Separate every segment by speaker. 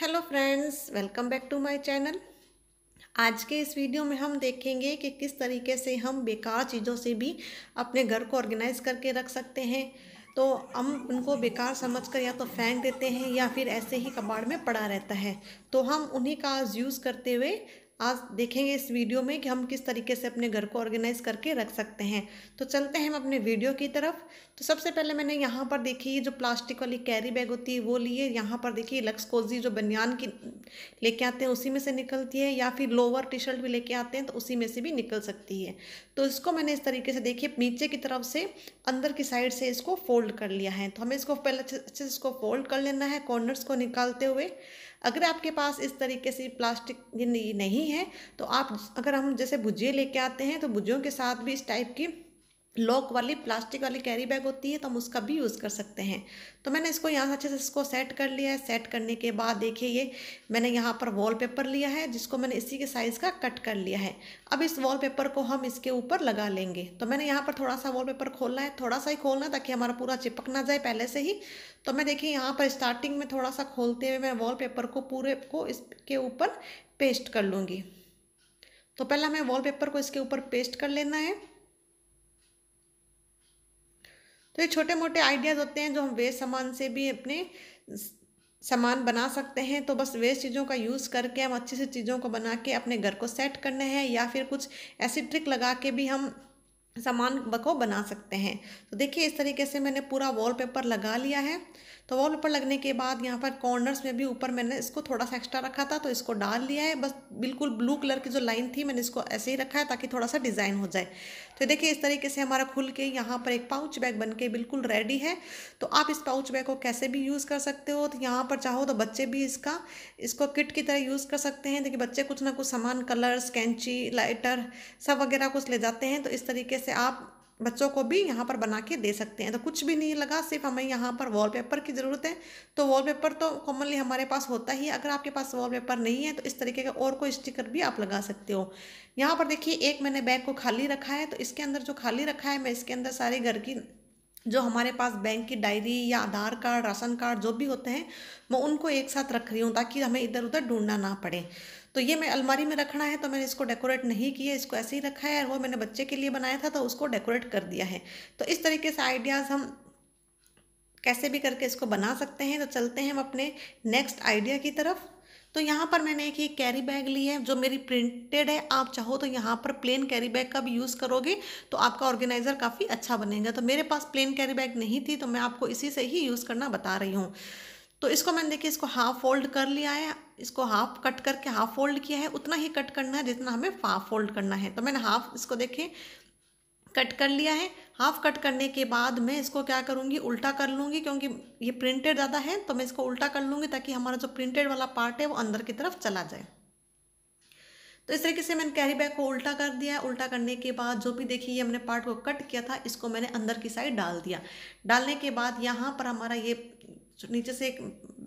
Speaker 1: hello friends welcome back to my channel आज के इस वीडियो में हम देखेंगे कि किस तरीके से हम बेकार चीज़ों से भी अपने घर को ऑर्गेनाइज करके रख सकते हैं तो हम उनको बेकार समझकर या तो फेंक देते हैं या फिर ऐसे ही कबाड़ में पड़ा रहता है तो हम उन्हीं का यूज़ करते हुए आज देखेंगे इस वीडियो में कि हम किस तरीके से अपने घर को ऑर्गेनाइज करके रख सकते हैं तो चलते हैं हम अपने वीडियो की तरफ तो सबसे पहले मैंने यहाँ पर देखी ये जो प्लास्टिक वाली कैरी बैग होती है वो लिए यहाँ पर देखिए लक्स कोजी जो बनियान की लेके आते हैं उसी में से निकलती है या फिर लोअर टी शर्ट भी लेके आते हैं तो उसी में से भी निकल सकती है तो इसको मैंने इस तरीके से देखिए नीचे की तरफ से अंदर की साइड से इसको फोल्ड कर लिया है तो हमें इसको पहले अच्छे से इसको फोल्ड कर लेना है कॉर्नर्स को निकालते हुए अगर आपके पास इस तरीके से प्लास्टिक नहीं है तो आप अगर हम जैसे भुजिए लेके आते हैं तो भुजियों के साथ भी इस टाइप की लॉक वाली प्लास्टिक वाली कैरी बैग होती है तो हम उसका भी यूज़ कर सकते हैं तो मैंने इसको यहाँ से अच्छे से इसको सेट कर लिया है सेट करने के बाद देखिए ये मैंने यहाँ पर वॉलपेपर लिया है जिसको मैंने इसी के साइज़ का कट कर लिया है अब इस वॉलपेपर को हम इसके ऊपर लगा लेंगे तो मैंने यहाँ पर थोड़ा सा पेपर खोलना है थोड़ा सा ही खोलना ताकि हमारा पूरा चिपक ना जाए पहले से ही तो मैं देखिए यहाँ पर स्टार्टिंग में थोड़ा सा खोलते हुए मैं पेपर को पूरे को इसके ऊपर पेस्ट कर लूँगी तो पहला हमें पेपर को इसके ऊपर पेस्ट कर लेना है तो ये छोटे मोटे आइडियाज़ होते हैं जो हम वेस्ट सामान से भी अपने सामान बना सकते हैं तो बस वेस्ट चीज़ों का यूज़ करके हम अच्छी सी चीज़ों को बना के अपने घर को सेट करने हैं या फिर कुछ ऐसी ट्रिक लगा के भी हम सामान को बना सकते हैं तो देखिए इस तरीके से मैंने पूरा वॉलपेपर लगा लिया है तो वॉल ऊपर लगने के बाद यहाँ पर कॉर्नर्स में भी ऊपर मैंने इसको थोड़ा सा एक्स्ट्रा रखा था तो इसको डाल लिया है बस बिल्कुल ब्लू कलर की जो लाइन थी मैंने इसको ऐसे ही रखा है ताकि थोड़ा सा डिज़ाइन हो जाए तो देखिए इस तरीके से हमारा खुल के यहाँ पर एक पाउच बैग बन के बिल्कुल रेडी है तो आप इस पाउच बैग को कैसे भी यूज़ कर सकते हो तो यहाँ पर चाहो तो बच्चे भी इसका इसको किट की तरह यूज़ कर सकते हैं देखिए बच्चे कुछ ना कुछ सामान कलर्स कैंची लाइटर सब वगैरह कुछ ले जाते हैं तो इस तरीके से आप बच्चों को भी यहाँ पर बना के दे सकते हैं तो कुछ भी नहीं लगा सिर्फ हमें यहाँ पर वॉलपेपर की ज़रूरत है तो वॉलपेपर तो कॉमनली हमारे पास होता ही है अगर आपके पास वॉलपेपर नहीं है तो इस तरीके का और कोई स्टिकर भी आप लगा सकते हो यहाँ पर देखिए एक मैंने बैग को खाली रखा है तो इसके अंदर जो खाली रखा है मैं इसके अंदर सारे घर की जो हमारे पास बैंक की डायरी या आधार कार्ड राशन कार्ड जो भी होते हैं मैं उनको एक साथ रख रही हूँ ताकि हमें इधर उधर ढूंढना ना पड़े तो ये मैं अलमारी में रखना है तो मैंने इसको डेकोरेट नहीं किया इसको ऐसे ही रखा है और वो मैंने बच्चे के लिए बनाया था तो उसको डेकोरेट कर दिया है तो इस तरीके से आइडियाज़ हम कैसे भी करके इसको बना सकते हैं तो चलते हैं हम अपने नेक्स्ट आइडिया की तरफ तो यहाँ पर मैंने एक ये कैरी बैग ली है जो मेरी प्रिंटेड है आप चाहो तो यहाँ पर प्लेन कैरी बैग का भी यूज़ करोगे तो आपका ऑर्गेनाइज़र काफ़ी अच्छा बनेगा तो मेरे पास प्लेन कैरी बैग नहीं थी तो मैं आपको इसी से ही यूज़ करना बता रही हूँ तो इसको मैंने देखिए इसको हाफ फोल्ड कर लिया है इसको हाफ कट करके हाफ फोल्ड किया है उतना ही कट करना है जितना हमें हाफ फोल्ड करना है तो मैंने हाफ इसको देखिए कट कर लिया है हाफ कट करने के बाद मैं इसको क्या करूँगी उल्टा कर लूँगी क्योंकि ये प्रिंटेड ज़्यादा है तो मैं इसको उल्टा कर लूँगी ताकि हमारा जो प्रिंटेड वाला पार्ट है वो अंदर की तरफ चला जाए तो इस तरीके से मैंने कैरी बैग को उल्टा कर दिया उल्टा करने के बाद जो भी देखिए ये हमने पार्ट को कट किया था इसको मैंने अंदर की साइड डाल दिया डालने के बाद यहाँ पर हमारा ये नीचे से एक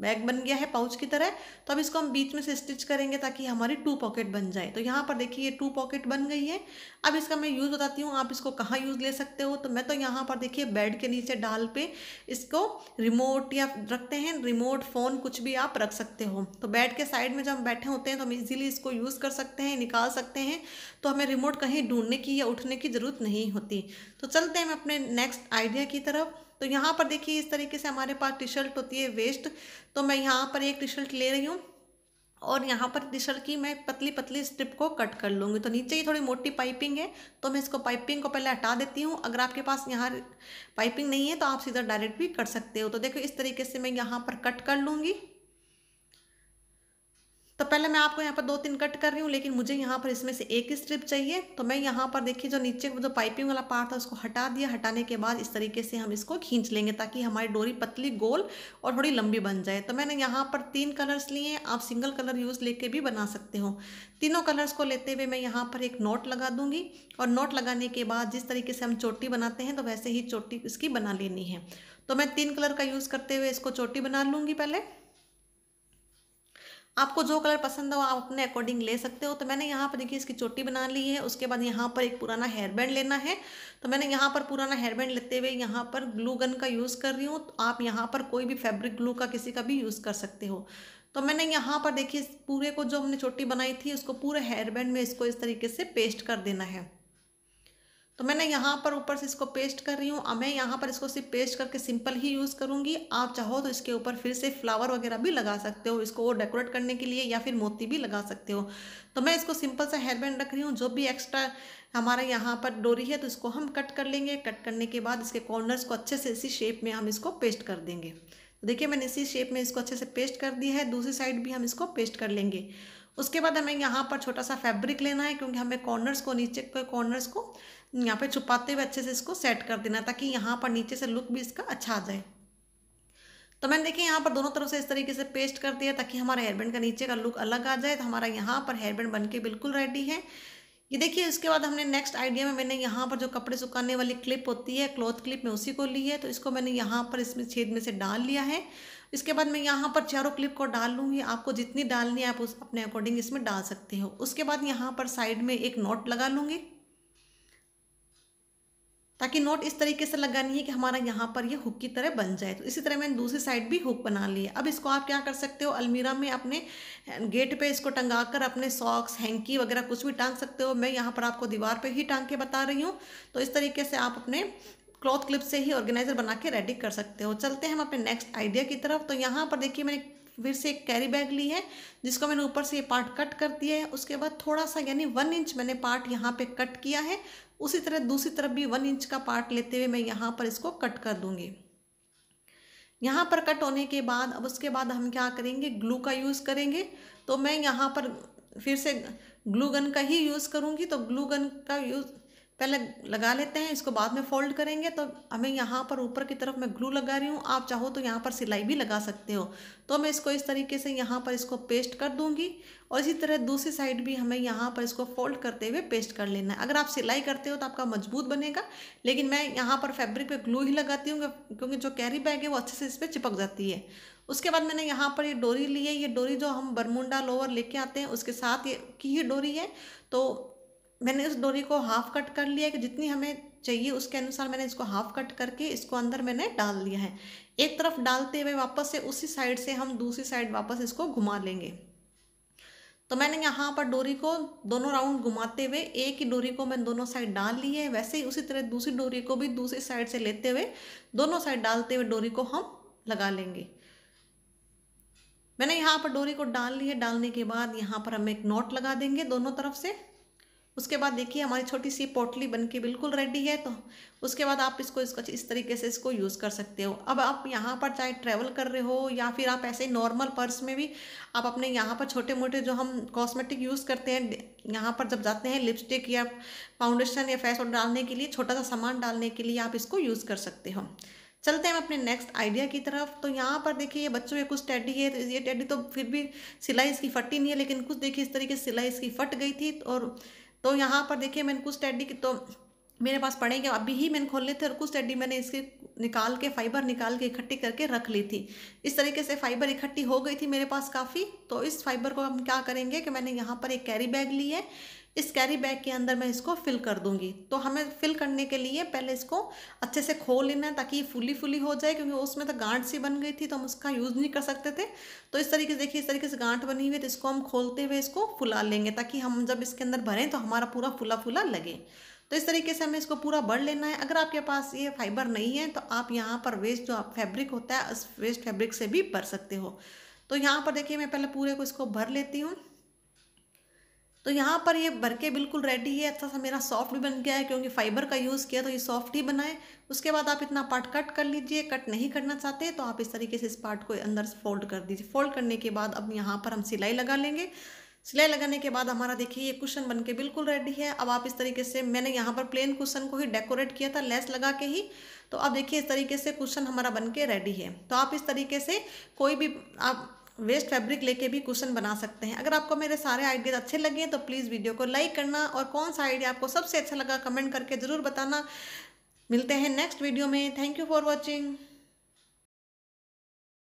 Speaker 1: बैग बन गया है पाउच की तरह तो अब इसको हम बीच में से स्टिच करेंगे ताकि हमारी टू पॉकेट बन जाए तो यहाँ पर देखिए ये टू पॉकेट बन गई है अब इसका मैं यूज़ बताती हूँ आप इसको कहाँ यूज़ ले सकते हो तो मैं तो यहाँ पर देखिए बेड के नीचे डाल पे इसको रिमोट या रखते हैं रिमोट फ़ोन कुछ भी आप रख सकते हो तो बेड के साइड में जब हम बैठे होते हैं तो हम ईजिली इसको यूज़ कर सकते हैं निकाल सकते हैं तो हमें रिमोट कहीं ढूंढने की या उठने की ज़रूरत नहीं होती तो चलते हैं हम अपने नेक्स्ट आइडिया की तरफ तो यहाँ पर देखिए इस तरीके से हमारे पास टी शर्ट होती है वेस्ट तो मैं यहाँ पर एक टी शर्ट ले रही हूँ और यहाँ पर टी शर्ट की मैं पतली पतली स्ट्रिप को कट कर लूँगी तो नीचे ही थोड़ी मोटी पाइपिंग है तो मैं इसको पाइपिंग को पहले हटा देती हूँ अगर आपके पास यहाँ पाइपिंग नहीं है तो आप सीधा डायरेक्ट भी कर सकते हो तो देखो इस तरीके से मैं यहाँ पर कट कर लूँगी तो पहले मैं आपको यहाँ पर दो तीन कट कर रही हूँ लेकिन मुझे यहाँ पर इसमें से एक ही स्ट्रिप चाहिए तो मैं यहाँ पर देखिए जो नीचे जो पाइपिंग वाला पार्ट था उसको हटा दिया हटाने के बाद इस तरीके से हम इसको खींच लेंगे ताकि हमारी डोरी पतली गोल और थोड़ी लंबी बन जाए तो मैंने यहाँ पर तीन कलर्स लिए आप सिंगल कलर यूज़ लेके भी बना सकते हो तीनों कलर्स को लेते हुए मैं यहाँ पर एक नोट लगा दूंगी और नोट लगाने के बाद जिस तरीके से हम चोटी बनाते हैं तो वैसे ही चोटी इसकी बना लेनी है तो मैं तीन कलर का यूज़ करते हुए इसको चोटी बना लूँगी पहले आपको जो कलर पसंद हो आप अपने अकॉर्डिंग ले सकते हो तो मैंने यहाँ पर देखिए इसकी चोटी बना ली है उसके बाद यहाँ पर एक पुराना हेयर बैंड लेना है तो मैंने यहाँ पर पुराना हेयर बैंड लेते हुए यहाँ पर ग्लू गन का यूज़ कर रही हूँ तो आप यहाँ पर कोई भी फैब्रिक ग्लू का किसी का भी यूज़ कर सकते हो तो मैंने यहाँ पर देखिए पूरे को जो हमने चोटी बनाई थी उसको पूरे हेयर बैंड में इसको इस तरीके से पेस्ट कर देना है तो मैंने यहाँ पर ऊपर से इसको पेस्ट कर रही हूँ अब मैं यहाँ पर इसको सिर्फ पेस्ट करके सिंपल ही यूज़ करूँगी आप चाहो तो इसके ऊपर फिर से फ्लावर वगैरह भी लगा सकते हो इसको और डेकोरेट करने के लिए या फिर मोती भी लगा सकते हो तो मैं इसको सिंपल सा हेयरबैंड रख रही हूँ जो भी एक्स्ट्रा हमारा यहाँ पर डोरी है तो इसको हम कट कर लेंगे कट करने के बाद इसके कॉर्नर्स को अच्छे से इसी शेप में हम इसको पेस्ट कर देंगे तो देखिए मैंने इसी शेप में इसको अच्छे से पेस्ट कर दिया है दूसरी साइड भी हम इसको पेस्ट कर लेंगे उसके बाद हमें यहाँ पर छोटा सा फैब्रिक लेना है क्योंकि हमें कॉर्नर्स को नीचे के कॉर्नर्स को यहाँ पे छुपाते हुए अच्छे से इसको सेट कर देना ताकि यहाँ पर नीचे से लुक भी इसका अच्छा आ जाए तो मैंने देखिए यहाँ पर दोनों तरफ से इस तरीके से पेस्ट कर दिया ताकि हमारा हेयरबैंड का नीचे का लुक अलग आ जाए तो हमारा यहाँ पर हेयरबैंड बन के बिल्कुल रेडी है ये देखिए इसके बाद हमने नेक्स्ट आइडिया में मैंने यहाँ पर जो कपड़े सुखाने वाली क्लिप होती है क्लॉथ क्लिप में उसी को ली है तो इसको मैंने यहाँ पर इसमें छेद में से डाल लिया है इसके बाद मैं यहाँ पर चारों क्लिप को डाल लूँगी आपको जितनी डालनी है आप उस अपने अकॉर्डिंग इसमें डाल सकते हो उसके बाद यहाँ पर साइड में एक नोट लगा लूँगी ताकि नोट इस तरीके से लगानी है कि हमारा यहाँ पर ये हुक की तरह बन जाए तो इसी तरह मैंने दूसरी साइड भी हुक बना ली है अब इसको आप क्या कर सकते हो अलमीरा में अपने गेट पे इसको टंगा कर अपने सॉक्स हैंकी वगैरह कुछ भी टांग सकते हो मैं यहाँ पर आपको दीवार पे ही टांग के बता रही हूँ तो इस तरीके से आप अपने क्लॉथ क्लिप से ही ऑर्गेनाइजर बना के रेडी कर सकते हो चलते हैं हम अपने नेक्स्ट आइडिया की तरफ तो यहाँ पर देखिए मैंने फिर से एक कैरी बैग ली है जिसको मैंने ऊपर से ये पार्ट कट कर दिया है उसके बाद थोड़ा सा यानी वन इंच मैंने पार्ट यहाँ पे कट किया है उसी तरह दूसरी तरफ भी वन इंच का पार्ट लेते हुए मैं यहाँ पर इसको कट कर दूँगी यहाँ पर कट होने के बाद अब उसके बाद हम क्या करेंगे ग्लू का यूज़ करेंगे तो मैं यहाँ पर फिर से ग्लू गन का ही यूज़ करूँगी तो ग्लू गन का यूज़ पहले लगा लेते हैं इसको बाद में फोल्ड करेंगे तो हमें यहाँ पर ऊपर की तरफ मैं ग्लू लगा रही हूँ आप चाहो तो यहाँ पर सिलाई भी लगा सकते हो तो मैं इसको इस तरीके से यहाँ पर इसको पेस्ट कर दूँगी और इसी तरह दूसरी साइड भी हमें यहाँ पर इसको फोल्ड करते हुए पेस्ट कर लेना है अगर आप सिलाई करते हो तो आपका मजबूत बनेगा लेकिन मैं यहाँ पर फैब्रिक पर ग्लू ही लगाती हूँ क्योंकि जो कैरी बैग है वो अच्छे से इस पर चिपक जाती है उसके बाद मैंने यहाँ पर ये डोरी ली है ये डोरी जो हम बरमुंडा लोअर लेके आते हैं उसके साथ ये की ही डोरी है तो मैंने उस डोरी को हाफ कट कर लिया कि जितनी हमें चाहिए उसके अनुसार मैंने इसको हाफ कट करके इसको अंदर मैंने डाल दिया है एक तरफ डालते हुए वापस से उसी साइड से हम दूसरी साइड वापस इसको घुमा लेंगे तो मैंने यहाँ पर डोरी को दोनों राउंड घुमाते हुए एक ही डोरी को मैं दोनों साइड डाल ली है वैसे ही उसी तरह दूसरी डोरी को भी दूसरी साइड से लेते हुए दोनों साइड डालते हुए डोरी को हम लगा लेंगे मैंने यहाँ पर डोरी को डाल ली है डालने के बाद यहाँ पर हम एक नॉट लगा देंगे दोनों तरफ से उसके बाद देखिए हमारी छोटी सी पोटली बन के बिल्कुल रेडी है तो उसके बाद आप इसको इसको इस तरीके से इसको यूज़ कर सकते हो अब आप यहाँ पर चाहे ट्रैवल कर रहे हो या फिर आप ऐसे नॉर्मल पर्स में भी आप अपने यहाँ पर छोटे मोटे जो हम कॉस्मेटिक यूज़ करते हैं यहाँ पर जब जाते हैं लिपस्टिक या फाउंडेशन या फेस वॉश डालने के लिए छोटा सा सामान डालने के लिए आप इसको यूज़ कर सकते हो चलते हैं हम अपने नेक्स्ट आइडिया की तरफ तो यहाँ पर देखिए ये बच्चों के कुछ टैडी है तो ये टैडी तो फिर भी सिलाई इसकी फटी नहीं है लेकिन कुछ देखिए इस तरीके से सिलाई इसकी फट गई थी और तो यहाँ पर देखिए मैंने कुछ टेडी तो मेरे पास पड़े गए अभी ही मैंने खोल लिए थे और कुछ टेडी मैंने इसके निकाल के फाइबर निकाल के इकट्ठी करके रख ली थी इस तरीके से फाइबर इकट्ठी हो गई थी मेरे पास काफ़ी तो इस फाइबर को हम क्या करेंगे कि मैंने यहाँ पर एक कैरी बैग ली है इस कैरी बैग के अंदर मैं इसको फिल कर दूंगी तो हमें फिल करने के लिए पहले इसको अच्छे से खोल लेना है ताकि ये फुली फुली हो जाए क्योंकि उसमें तो गांठ सी बन गई थी तो हम उसका यूज़ नहीं कर सकते थे तो इस तरीके से देखिए इस तरीके से गांठ बनी हुई है तो इसको हम खोलते हुए इसको फुला लेंगे ताकि हम जब इसके अंदर भरें तो हमारा पूरा फुला फुला लगे तो इस तरीके से हमें इसको पूरा बढ़ लेना है अगर आपके पास ये फाइबर नहीं है तो आप यहाँ पर वेस्ट जो फैब्रिक होता है उस वेस्ट फैब्रिक से भी भर सकते हो तो यहाँ पर देखिए मैं पहले पूरे को इसको भर लेती हूँ तो यहाँ पर ये भर के बिल्कुल रेडी है अच्छा सा मेरा सॉफ्ट भी बन गया है क्योंकि फाइबर का यूज़ किया तो ये सॉफ्ट ही बनाए उसके बाद आप इतना पार्ट कट कर लीजिए कट नहीं करना चाहते तो आप इस तरीके से इस पार्ट को अंदर फोल्ड कर दीजिए फोल्ड करने के बाद अब यहाँ पर हम सिलाई लगा लेंगे सिलाई लगाने के बाद हमारा देखिए ये कुशन बन के बिल्कुल रेडी है अब आप इस तरीके से मैंने यहाँ पर प्लेन कुशन को ही डेकोरेट किया था लेस लगा के ही तो आप देखिए इस तरीके से कुशन हमारा बन के रेडी है तो आप इस तरीके से कोई भी आप वेस्ट फैब्रिक लेके भी कुशन बना सकते हैं अगर आपको मेरे सारे आइडियाज़ अच्छे लगे तो प्लीज़ वीडियो को लाइक करना और कौन सा आइडिया आपको सबसे अच्छा लगा कमेंट करके ज़रूर बताना मिलते हैं नेक्स्ट वीडियो में थैंक यू फॉर वॉचिंग